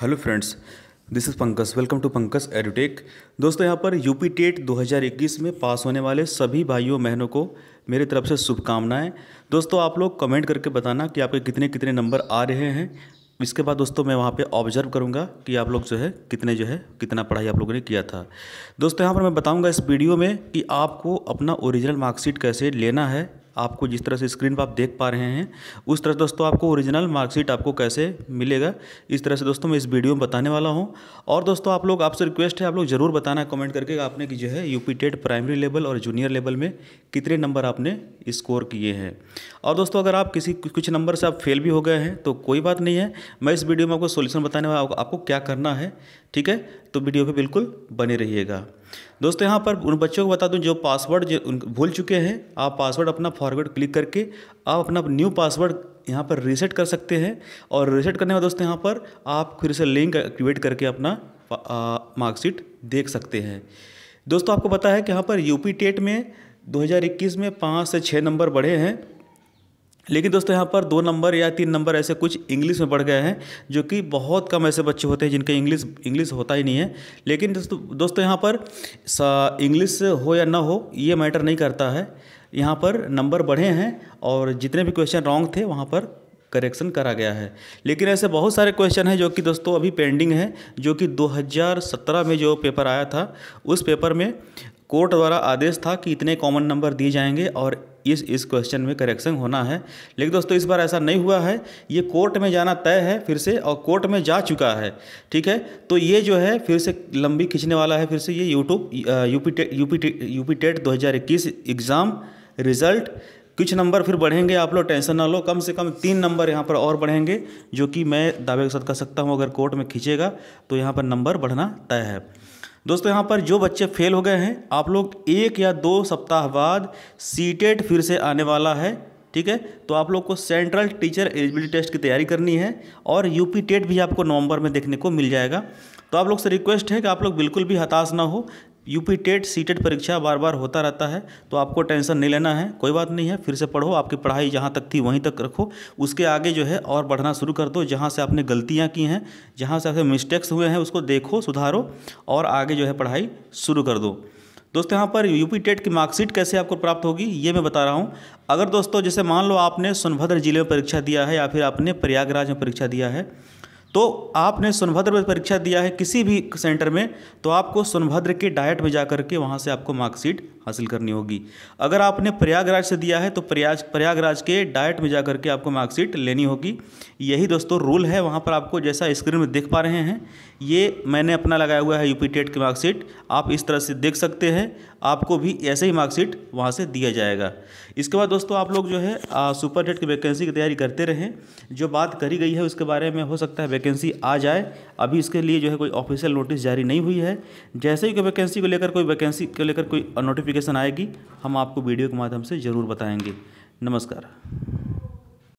hello friends this is Pankaj welcome to Pankaj Edutech दोस्तों यहाँ पर यूपी टेट 2021 में पास होने वाले सभी भाइयों बहनों को मेरी तरफ से शुभकामनाएं दोस्तों आप लोग कमेंट करके बताना कि आपके कितने कितने नंबर आ रहे हैं इसके बाद दोस्तों मैं वहाँ पे ऑब्जर्व करूँगा कि आप लोग जो है कितने जो है कितना पढ़ाई आप लोगों ने किया था दोस्तों यहाँ पर मैं बताऊँगा इस वीडियो में कि आपको अपना ओरिजिनल मार्कशीट कैसे लेना है आपको जिस तरह से स्क्रीन पर आप देख पा रहे हैं उस तरह से दोस्तों आपको ओरिजिनल मार्कशीट आपको कैसे मिलेगा इस तरह से दोस्तों मैं इस वीडियो में बताने वाला हूं और दोस्तों आप लोग आपसे रिक्वेस्ट है आप लोग ज़रूर बताना कमेंट करके आपने कि जो है यूपी टेट प्राइमरी लेवल और जूनियर लेवल में कितने नंबर आपने स्कोर किए हैं और दोस्तों अगर आप किसी कुछ नंबर से आप फेल भी हो गए हैं तो कोई बात नहीं है मैं इस वीडियो में आपको सोल्यूशन बताने वाला आपको क्या करना है ठीक है तो वीडियो पर बिल्कुल बने रहिएगा दोस्तों यहाँ पर उन बच्चों को बता दूँ जो पासवर्ड जो भूल चुके हैं आप पासवर्ड अपना फॉरवर्ड क्लिक करके आप अपना न्यू पासवर्ड यहाँ पर रीसेट कर सकते हैं और रीसेट करने में दोस्तों यहाँ पर आप फिर से लिंक एक्टिवेट करके अपना मार्कशीट देख सकते हैं दोस्तों आपको पता है कि यहाँ पर यूपी टेट में 2021 में पाँच से छः नंबर बढ़े हैं लेकिन दोस्तों यहाँ पर दो नंबर या तीन नंबर ऐसे कुछ इंग्लिश में बढ़ गए हैं जो कि बहुत कम ऐसे बच्चे होते हैं जिनका इंग्लिश इंग्लिश होता ही नहीं है लेकिन दोस्तों दोस्तों यहाँ पर इंग्लिश हो या ना हो ये मैटर नहीं करता है यहाँ पर नंबर बढ़े हैं और जितने भी क्वेश्चन रॉन्ग थे वहाँ पर करेक्शन करा गया है लेकिन ऐसे बहुत सारे क्वेश्चन हैं जो कि दोस्तों अभी पेंडिंग है जो कि 2017 में जो पेपर आया था उस पेपर में कोर्ट द्वारा आदेश था कि इतने कॉमन नंबर दिए जाएंगे और इस इस क्वेश्चन में करेक्शन होना है लेकिन दोस्तों इस बार ऐसा नहीं हुआ है ये कोर्ट में जाना तय है फिर से और कोर्ट में जा चुका है ठीक है तो ये जो है फिर से लंबी खींचने वाला है फिर से ये यूट्यूब यूपी टे, यूपी यूपी टेट दो एग्ज़ाम रिज़ल्ट कुछ नंबर फिर बढ़ेंगे आप लोग टेंशन ना लो कम से कम तीन नंबर यहाँ पर और बढ़ेंगे जो कि मैं दावे के साथ कर सकता हूँ अगर कोर्ट में खींचेगा तो यहाँ पर नंबर बढ़ना तय है दोस्तों यहाँ पर जो बच्चे फेल हो गए हैं आप लोग एक या दो सप्ताह बाद सीटेट फिर से आने वाला है ठीक है तो आप लोग को सेंट्रल टीचर एलिजिबिलिटी टेस्ट की तैयारी करनी है और यूपी टेट भी आपको नवंबर में देखने को मिल जाएगा तो आप लोग से रिक्वेस्ट है कि आप लोग बिल्कुल भी हताश ना हो यूपी टेट सी परीक्षा बार बार होता रहता है तो आपको टेंशन नहीं लेना है कोई बात नहीं है फिर से पढ़ो आपकी पढ़ाई जहाँ तक थी वहीं तक रखो उसके आगे जो है और पढ़ना शुरू कर दो जहाँ से आपने गलतियाँ की हैं जहाँ से आपसे मिस्टेक्स हुए हैं उसको देखो सुधारो और आगे जो है पढ़ाई शुरू कर दो दोस्तों यहाँ पर यूपी टेट की मार्कशीट कैसे आपको प्राप्त होगी ये मैं बता रहा हूँ अगर दोस्तों जैसे मान लो आपने सोनभद्र जिले में परीक्षा दिया है या फिर आपने प्रयागराज में परीक्षा दिया है तो आपने सोनभद्र में परीक्षा दिया है किसी भी सेंटर में तो आपको सोनभद्र के डायट में जा करके वहाँ से आपको मार्कशीट हासिल करनी होगी अगर आपने प्रयागराज से दिया है तो प्रयाग प्रयागराज के डायट में जा करके आपको मार्कशीट लेनी होगी यही दोस्तों रूल है वहाँ पर आपको जैसा स्क्रीन में देख पा रहे हैं ये मैंने अपना लगाया हुआ है यूपी टेट की मार्कशीट आप इस तरह से देख सकते हैं आपको भी ऐसे ही मार्कशीट वहाँ से दिया जाएगा इसके बाद दोस्तों आप लोग जो है सुपर टेट की वैकेंसी की तैयारी करते रहें जो बात करी गई है उसके बारे में हो सकता है वैकेंसी आ जाए अभी इसके लिए जो है कोई ऑफिशियल नोटिस जारी नहीं हुई है जैसे ही कोई वैकेंसी को लेकर कोई वैकेंसी को लेकर कोई नोटिफिक नोटिफिकेशन आएगी हम आपको वीडियो के माध्यम से ज़रूर बताएंगे नमस्कार